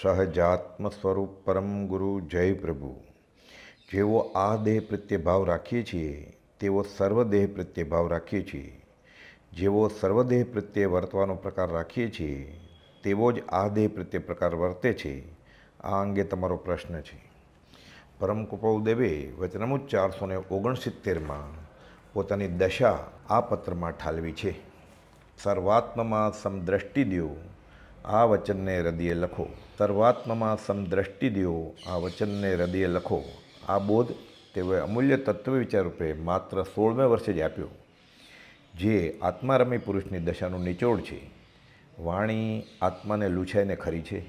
સહજાત્મ સ્વરૂપ પરમ ગુરુ જય પ્રભુ જેવો આ દેહ પ્રત્યે ભાવ રાખીએ છીએ તેવો સર્વદેહ પ્રત્યે ભાવ રાખીએ છીએ જેવો સર્વદેહ પ્રત્યે વર્તવાનો પ્રકાર રાખીએ છીએ તેવો જ આ દેહ પ્રત્યે પ્રકાર વર્તે છે આ અંગે તમારો પ્રશ્ન છે પરમ કૃપાઉદેવે વચનમુજ ચારસો ને ઓગણસિત્તેરમાં પોતાની દશા આ પત્રમાં ઠાલવી છે સર્વાત્મમાં સમદ્રષ્ટિ દેવ આ વચનને હૃદયે લખો સર્વાત્મમાં સમદ્રષ્ટિ દેવો આ વચનને હૃદયે લખો આ બોધ તેઓએ અમૂલ્ય તત્વ વિચાર રૂપે માત્ર સોળમે વર્ષે જ આપ્યો જે આત્મારમી પુરુષની દશાનું નિચોડ છે વાણી આત્માને લૂછાઈને ખરી છે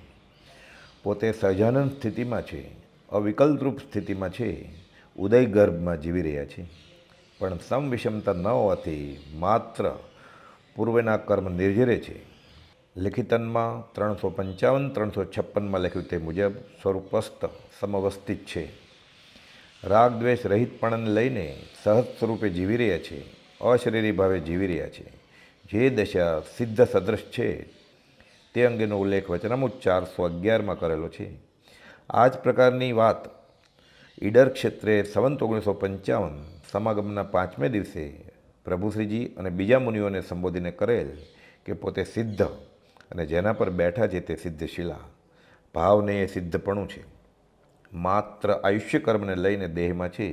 પોતે સહજાનંદ સ્થિતિમાં છે અવિકલ્પરૂપ સ્થિતિમાં છે ઉદય ગર્ભમાં જીવી રહ્યા છે પણ સમવિષમતા ન હોવાથી માત્ર પૂર્વેના કર્મ નિર્જરે છે લિખિતનમાં ત્રણસો પંચાવન ત્રણસો છપ્પનમાં લખ્યું તે મુજબ સ્વરૂપસ્થ સમવસ્થિત છે રાગ દ્વેષ રહિતપણને લઈને સહજ સ્વરૂપે જીવી રહ્યા છે અશરીરી ભાવે જીવી રહ્યા છે જે દશા સિદ્ધ સદૃશ છે તે અંગેનો ઉલ્લેખ વચનામું ચારસો અગિયારમાં કરેલો છે આ જ પ્રકારની વાત ઈડર ક્ષેત્રે સંવંત ઓગણીસો પંચાવન સમાગમના પાંચમે દિવસે પ્રભુશ્રીજી અને બીજા મુનિઓને સંબોધીને કરેલ કે પોતે સિદ્ધ અને જેના પર બેઠા છે તે સિદ્ધ શિલા ભાવને એ સિદ્ધપણું છે માત્ર આયુષ્ય કર્મને લઈને દેહમાં છે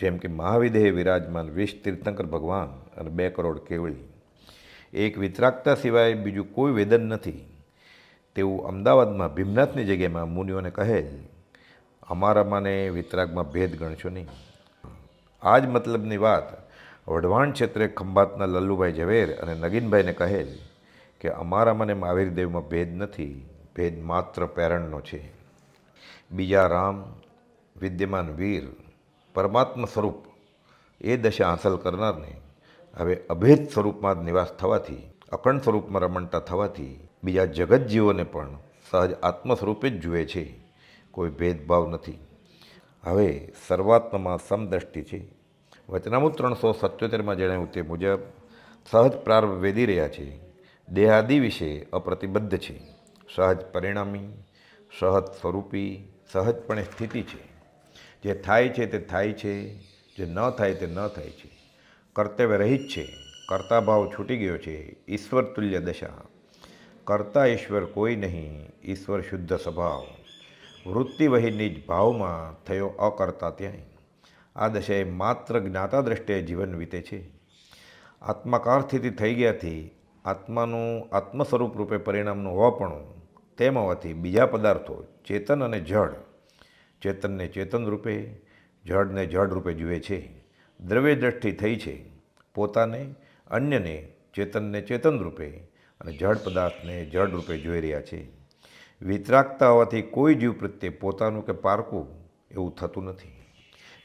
જેમ કે મહાવિદેહ વિરાજમાન વીસ તીર્થંકર ભગવાન અને બે કરોડ કેવળી એક વિતરાગતા સિવાય બીજું કોઈ વેદન નથી તેવું અમદાવાદમાં ભીમનાથની જગ્યામાં મુનિઓને કહેલ અમારામાં વિતરાગમાં ભેદ ગણશો નહીં આ જ મતલબની વાત વઢવાણ ક્ષેત્રે ખંભાતના લલ્લુભાઈ ઝવેર અને નગીનભાઈને કહેલ કે અમારામાં ને મહાવીરદેવમાં ભેદ નથી ભેદ માત્ર પેરણનો છે બીજા રામ વિદ્યમાન વીર પરમાત્મા સ્વરૂપ એ દશા હાંસલ કરનારને હવે અભેદ સ્વરૂપમાં જ નિવાસ થવાથી અખંડ સ્વરૂપમાં રમણતા થવાથી બીજા જગતજીવોને પણ સહજ આત્મ સ્વરૂપે જ જુએ છે કોઈ ભેદભાવ નથી હવે સર્વાત્મમાં સમદ્રષ્ટિ છે વચનામુ ત્રણસો સત્યોતેરમાં જણાવ્યું તે મુજબ સહજ પ્રારંભ વેધી રહ્યા છે દેહાદિ વિશે અપ્રતિબદ્ધ છે સહજ પરિણામી સહજ સ્વરૂપી સહજપણે સ્થિતિ છે જે થાય છે તે થાય છે જે ન થાય તે ન થાય છે કર્તવ્ય રહિત છે કરતા ભાવ છૂટી ગયો છે ઈશ્વર તુલ્ય દશા કરતા ઈશ્વર કોઈ નહીં ઈશ્વર શુદ્ધ સ્વભાવ વૃત્તિ વહી નિજ ભાવમાં થયો અકર્તા ત્યાં આ દશાએ માત્ર જ્ઞાતા દ્રષ્ટિએ જીવન વીતે છે આત્માકાર સ્થિતિ થઈ ગયાથી આત્માનું આત્મ સ્વરૂપ રૂપે પરિણામનું હોવાપણું તેમ હોવાથી બીજા પદાર્થો ચેતન અને જળ ચેતનને ચેતન રૂપે જળને જળ રૂપે જુએ છે દ્રવ્ય દ્રષ્ટિ થઈ છે પોતાને અન્યને ચેતનને ચેતન રૂપે અને જળ પદાર્થને જળ રૂપે જોઈ રહ્યા છે વિતરાગતા હોવાથી કોઈ જીવ પ્રત્યે પોતાનું કે પારકું એવું થતું નથી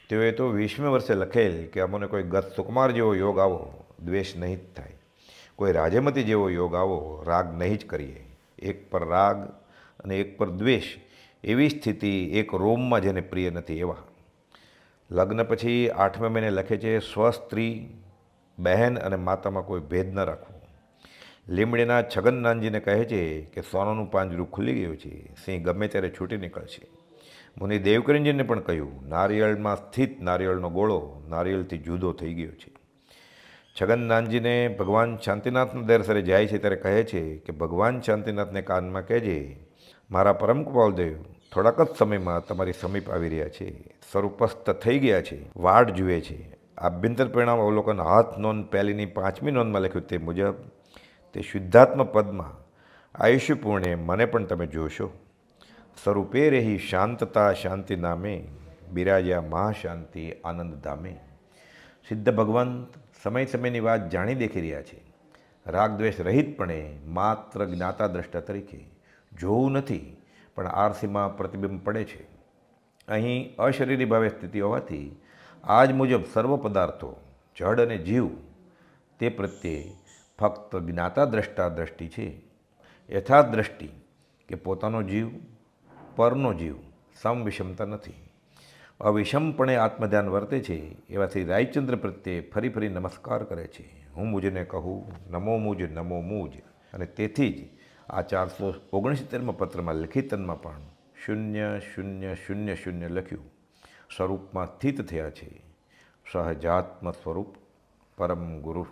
તેઓએ તો વીસમે વર્ષે લખેલ કે અમને કોઈ ગત સુકુમાર જેવો યોગ આવો દ્વેષ નહીં જ થાય કોઈ રાજેમતી જેવો યોગ આવો રાગ નહીં જ કરીએ એક પર રાગ અને એક પર દ્વેષ એવી સ્થિતિ એક રોમમાં જેને પ્રિય નથી એવા લગ્ન પછી આઠમે મહિને લખે છે સ્વસ્ત્રી બહેન અને માતામાં કોઈ ભેદ ન રાખવો લીમડીના છગનનાનજીને કહે છે કે સોનાનું પાંજરું ખુલી ગયું છે સિંહ ગમે ત્યારે છૂટી નીકળશે મુનિ દેવકરંજીને પણ કહ્યું નારિયેળમાં સ્થિત નારિયેળનો ગોળો નારિયેળથી જુદો થઈ ગયો છે છગનનાથજીને ભગવાન શાંતિનાથના દરસરે જાય છે ત્યારે કહે છે કે ભગવાન શાંતિનાથને કાનમાં કહેજે મારા પરમ કૃપાલદેવ થોડાક જ સમયમાં તમારી સમીપ આવી રહ્યા છે સ્વરૂપસ્થ થઈ ગયા છે વાટ જુએ છે આભ્યંતર પરિણામ અવલોકન હાથ નોંધ પહેલીની પાંચમી નોંધમાં લખ્યું તે મુજબ તે શુદ્ધાત્મ પદમાં આયુષ્યપૂર્ણે મને પણ તમે જોશો સ્વરૂપે રહી શાંતતા શાંતિ નામે બિરાજ્યા મહાશાંતિ આનંદ ધામે સિદ્ધ ભગવંત સમય સમયની વાત જાણી દેખી રહ્યા છે રાગદ્વેષ રહિતપણે માત્ર જ્ઞાતા દ્રષ્ટા તરીકે જોવું નથી પણ આરસીમાં પ્રતિબિંબ પડે છે અહીં અશરીરી ભાવે સ્થિતિ હોવાથી આજ મુજબ સર્વ પદાર્થો જડ અને જીવ તે પ્રત્યે ફક્ત જ્ઞાતા દ્રષ્ટા દ્રષ્ટિ છે દ્રષ્ટિ કે પોતાનો જીવ પરનો જીવ સમ વિષમતા નથી અવિષમપણે આત્મધ્યાન વર્તે છે એવાથી રાયચંદ્ર પ્રત્યે ફરી ફરી નમસ્કાર કરે છે હું મુજને કહું નમો મુજ નમો મુજ અને તેથી જ આ ચારસો ઓગણસિત્તેરમાં પત્રમાં લિખિતનમાં પણ શૂન્ય શૂન્ય શૂન્ય શૂન્ય લખ્યું સ્વરૂપમાં સ્થિત થયા છે સહજાત્મ સ્વરૂપ પરમ ગુરુ